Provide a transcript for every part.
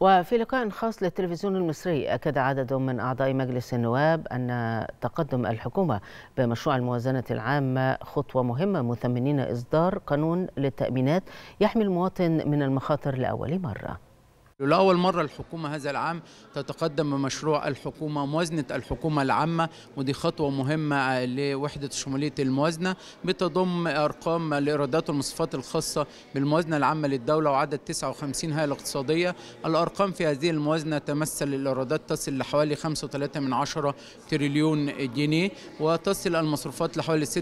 وفي لقاء خاص للتلفزيون المصري أكد عدد من أعضاء مجلس النواب أن تقدم الحكومة بمشروع الموازنة العامة خطوة مهمة مثمنين إصدار قانون للتأمينات يحمي المواطن من المخاطر لأول مرة لأول مرة الحكومة هذا العام تتقدم بمشروع الحكومة موازنة الحكومة العامة ودي خطوة مهمة لوحدة شمولية الموازنة بتضم أرقام الإيرادات والمصروفات الخاصة بالموازنة العامة للدولة وعدد 59 هيئة الاقتصادية الأرقام في هذه الموازنة تمثل الإيرادات تصل لحوالي 5.3 من عشرة تريليون جنيه وتصل المصروفات لحوالي 6.6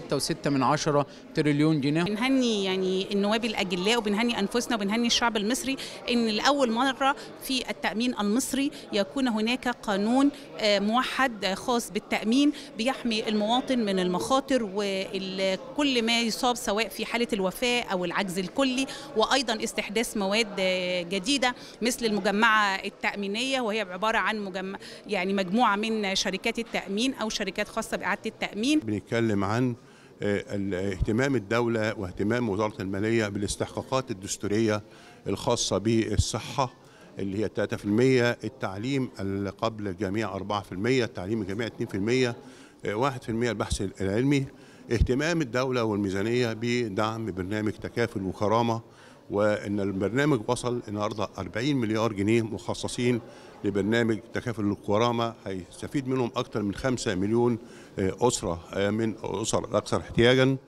من عشرة تريليون جنيه بنهني يعني النواب الأجلاء وبنهني أنفسنا وبنهني الشعب المصري إن لأول مرة مرة في التأمين المصري يكون هناك قانون آه، موحد آه، خاص بالتأمين بيحمي المواطن من المخاطر وكل ما يصاب سواء في حالة الوفاة أو العجز الكلي وأيضا استحداث مواد آه، جديدة مثل المجمعة التأمينية وهي عبارة عن مجمع يعني مجموعة من شركات التأمين أو شركات خاصة بإعادة التأمين بنتكلم عن اهتمام الدولة واهتمام وزارة المالية بالاستحقاقات الدستورية الخاصة بالصحة اللي هي 3% التعليم قبل الجامعة 4% التعليم الجامعي 2% 1% البحث العلمي اهتمام الدولة والميزانية بدعم برنامج تكافل وكرامة وان البرنامج وصل النهارده 40 مليار جنيه مخصصين لبرنامج تكافل الكرامه هيستفيد منهم اكثر من 5 مليون آه، اسره آه، من اسر الاكثر احتياجا